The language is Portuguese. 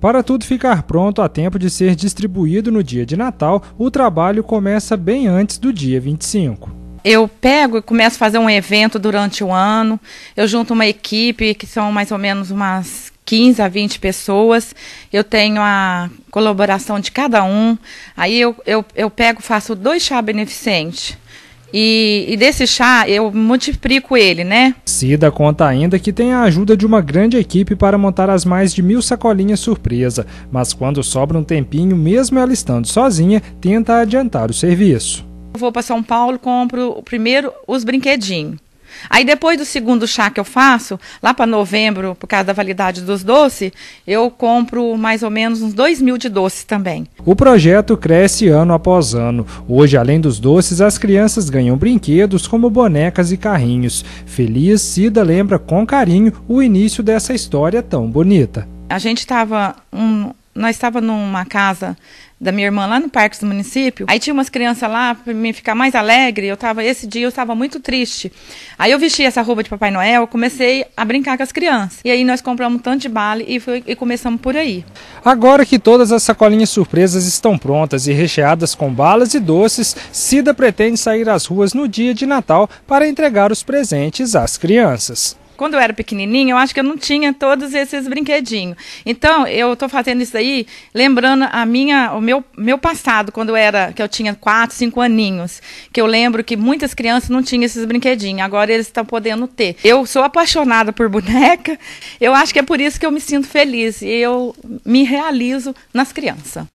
Para tudo ficar pronto a tempo de ser distribuído no dia de Natal, o trabalho começa bem antes do dia 25. Eu pego e começo a fazer um evento durante o ano. Eu junto uma equipe, que são mais ou menos umas 15 a 20 pessoas. Eu tenho a colaboração de cada um. Aí eu, eu, eu pego, faço dois chá beneficente e, e desse chá eu multiplico ele, né? Cida conta ainda que tem a ajuda de uma grande equipe para montar as mais de mil sacolinhas surpresa, mas quando sobra um tempinho, mesmo ela estando sozinha, tenta adiantar o serviço. Eu vou para São Paulo, compro primeiro os brinquedinhos. Aí depois do segundo chá que eu faço, lá para novembro, por causa da validade dos doces, eu compro mais ou menos uns 2 mil de doces também. O projeto cresce ano após ano. Hoje, além dos doces, as crianças ganham brinquedos como bonecas e carrinhos. Feliz Cida lembra com carinho o início dessa história tão bonita. A gente estava um nós estava numa casa da minha irmã lá no Parque do Município. Aí tinha umas crianças lá para me ficar mais alegre. Eu tava esse dia eu estava muito triste. Aí eu vesti essa roupa de Papai Noel, comecei a brincar com as crianças. E aí nós compramos um tanto de bala e, foi, e começamos por aí. Agora que todas as sacolinhas surpresas estão prontas e recheadas com balas e doces, Cida pretende sair às ruas no dia de Natal para entregar os presentes às crianças quando eu era pequenininha, eu acho que eu não tinha todos esses brinquedinhos. Então, eu estou fazendo isso aí lembrando a minha, o meu, meu passado, quando eu era, que eu tinha 4, 5 aninhos, que eu lembro que muitas crianças não tinham esses brinquedinhos, agora eles estão podendo ter. Eu sou apaixonada por boneca, eu acho que é por isso que eu me sinto feliz e eu me realizo nas crianças.